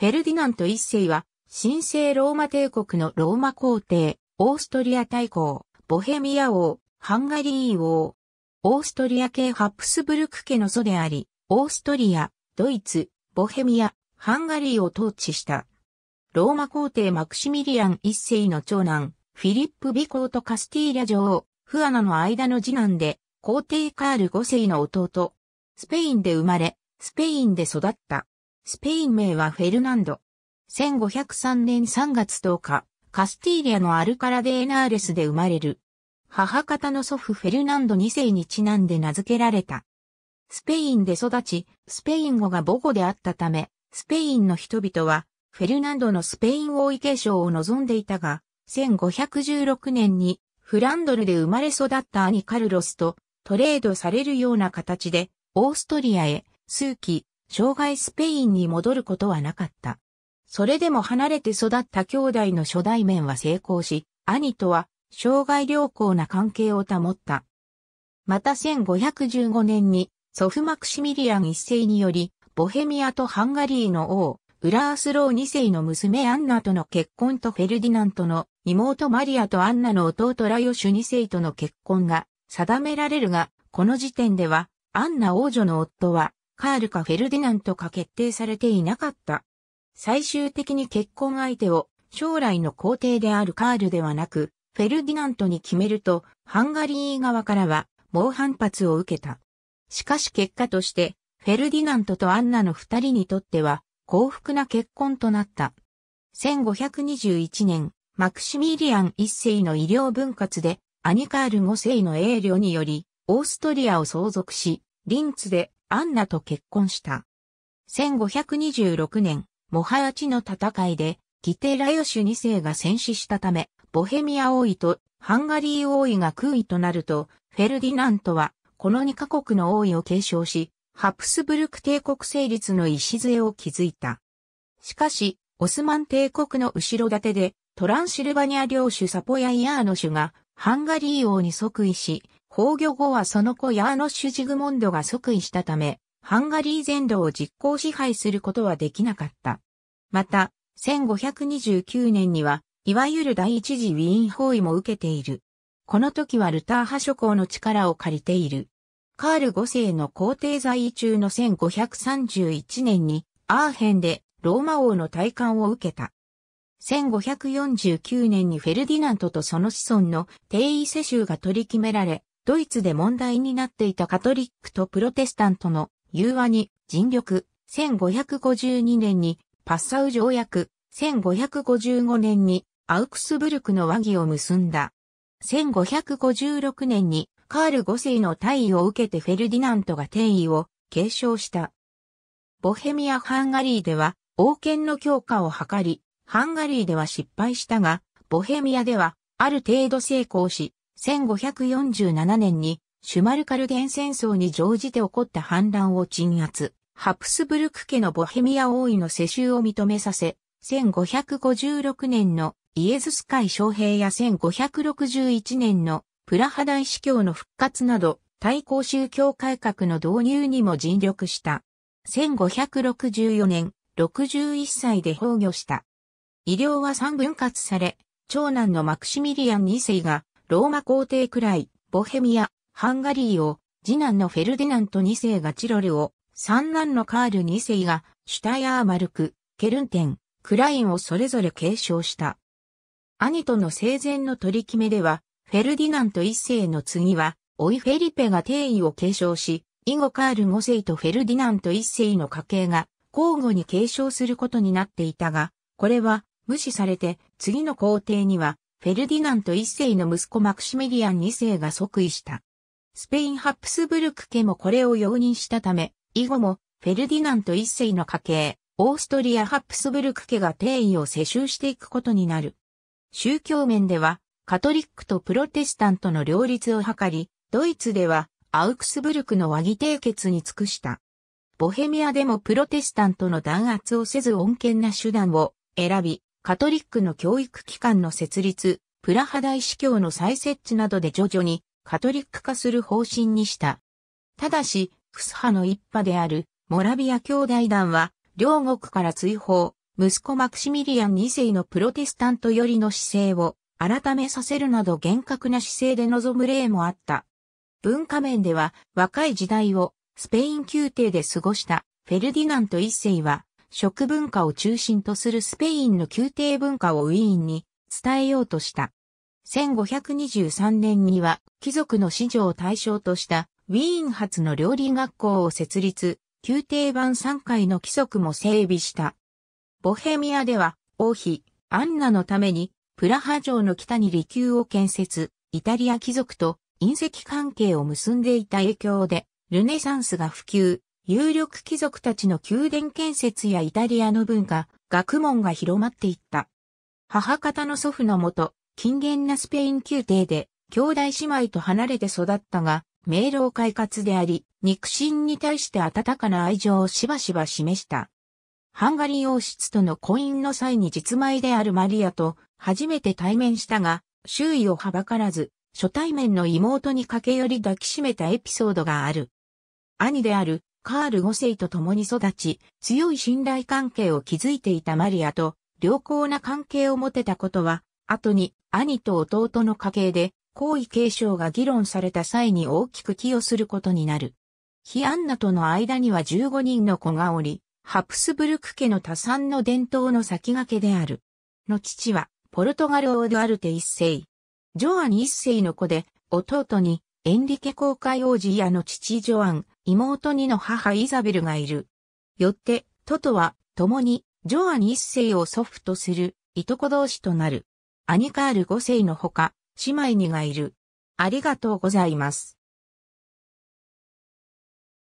フェルディナント一世は、神聖ローマ帝国のローマ皇帝、オーストリア大公、ボヘミア王、ハンガリー王、オーストリア系ハプスブルク家の祖であり、オーストリア、ドイツ、ボヘミア、ハンガリーを統治した。ローマ皇帝マクシミリアン一世の長男、フィリップ・ビコーとカスティーリャ女王、フアナの間の次男で、皇帝カール五世の弟。スペインで生まれ、スペインで育った。スペイン名はフェルナンド。1503年3月10日、カスティーリアのアルカラデエナーレスで生まれる。母方の祖父フェルナンド2世にちなんで名付けられた。スペインで育ち、スペイン語が母語であったため、スペインの人々は、フェルナンドのスペイン王位継承を望んでいたが、1516年にフランドルで生まれ育った兄カルロスとトレードされるような形で、オーストリアへ、数期、生涯スペインに戻ることはなかった。それでも離れて育った兄弟の初代面は成功し、兄とは生涯良好な関係を保った。また1515年に祖父マクシミリアン一世により、ボヘミアとハンガリーの王、ウラースロー二世の娘アンナとの結婚とフェルディナントの妹マリアとアンナの弟ラヨシュ二世との結婚が定められるが、この時点では、アンナ王女の夫はカールかフェルディナントか決定されていなかった。最終的に結婚相手を将来の皇帝であるカールではなく、フェルディナントに決めると、ハンガリー側からは猛反発を受けた。しかし結果として、フェルディナントとアンナの二人にとっては幸福な結婚となった。1521年、マクシミリアン一世の医療分割で、アニカール五世の栄領により、オーストリアを相続し、リンツでアンナと結婚した。1526年、モハヤチの戦いで、ギテラヨシュ2世が戦死したため、ボヘミア王位とハンガリー王位が空位となると、フェルディナントは、この2カ国の王位を継承し、ハプスブルク帝国成立の礎を築いた。しかし、オスマン帝国の後ろ盾で、トランシルバニア領主サポヤイヤーノ主が、ハンガリー王に即位し、崩御後はその子ヤーノッシュ・ジグモンドが即位したため、ハンガリー全土を実行支配することはできなかった。また、1529年には、いわゆる第一次ウィーン包囲も受けている。この時はルター派諸侯の力を借りている。カール5世の皇帝在位中の1531年に、アーヘンでローマ王の戴冠を受けた。1549年にフェルディナントとその子孫の定位世襲が取り決められ、ドイツで問題になっていたカトリックとプロテスタントの融和に尽力、1552年にパッサウ条約、1555年にアウクスブルクの和議を結んだ。1556年にカール5世の退位を受けてフェルディナントが転位を継承した。ボヘミア・ハンガリーでは王権の強化を図り、ハンガリーでは失敗したが、ボヘミアではある程度成功し、1547年にシュマルカルデン戦争に乗じて起こった反乱を鎮圧、ハプスブルク家のボヘミア王位の世襲を認めさせ、1556年のイエズス会将兵や1561年のプラハ大司教の復活など、対抗宗教改革の導入にも尽力した。1564年、61歳で崩御した。医療は三分割され、長男のマクシミリアン2世がローマ皇帝くらい、ボヘミア、ハンガリーを、次男のフェルディナント2世がチロルを、三男のカール2世が、シュタイアーマルク、ケルンテン、クラインをそれぞれ継承した。兄との生前の取り決めでは、フェルディナント1世の次は、オイ・フェリペが帝位を継承し、以後カール5世とフェルディナント1世の家系が交互に継承することになっていたが、これは無視されて次の皇帝にはフェルディナント一世の息子マクシミリアン二世が即位した。スペインハプスブルク家もこれを容認したため、以後もフェルディナント一世の家系、オーストリアハプスブルク家が定位を世襲していくことになる。宗教面では、カトリックとプロテスタントの両立を図り、ドイツではアウクスブルクの和議締結に尽くした。ボヘミアでもプロテスタントの弾圧をせず穏健な手段を選び、カトリックの教育機関の設立、プラハ大司教の再設置などで徐々にカトリック化する方針にした。ただし、クス派の一派であるモラビア兄弟団は、両国から追放、息子マクシミリアン2世のプロテスタント寄りの姿勢を改めさせるなど厳格な姿勢で臨む例もあった。文化面では若い時代をスペイン宮廷で過ごしたフェルディナント1世は食文化を中心とするスペインの宮廷文化をウィーンに伝えようとした。1523年には貴族の子女を対象としたウィーン発の料理学校を設立、宮廷版3回の規則も整備した。ボヘミアでは王妃アンナのためにプラハ城の北に離宮を建設、イタリア貴族と隕石関係を結んでいた影響でルネサンスが普及、有力貴族たちの宮殿建設やイタリアの文化、学問が広まっていった。母方の祖父のもと、近厳なスペイン宮廷で、兄弟姉妹と離れて育ったが、明朗快活であり、肉親に対して温かな愛情をしばしば示した。ハンガリー王室との婚姻の際に実米であるマリアと初めて対面したが、周囲をはばからず、初対面の妹に駆け寄り抱きしめたエピソードがある。兄であるカール5世と共に育ち、強い信頼関係を築いていたマリアと良好な関係を持てたことは、後に兄と弟の家系で、皇位継承が議論された際に大きく寄与することになる。ヒアンナとの間には15人の子がおり、ハプスブルク家の多産の伝統の先駆けである。の父は、ポルトガル王ドアルテ一世。ジョアン一世の子で、弟に、エンリケ公会王子やの父ジョアン、妹にの母イザベルがいる。よって、トトは、共に、ジョアン一世を祖父とする、いとこ同士となる。アニカール五世のほか、姉妹にがいる。ありがとうございます。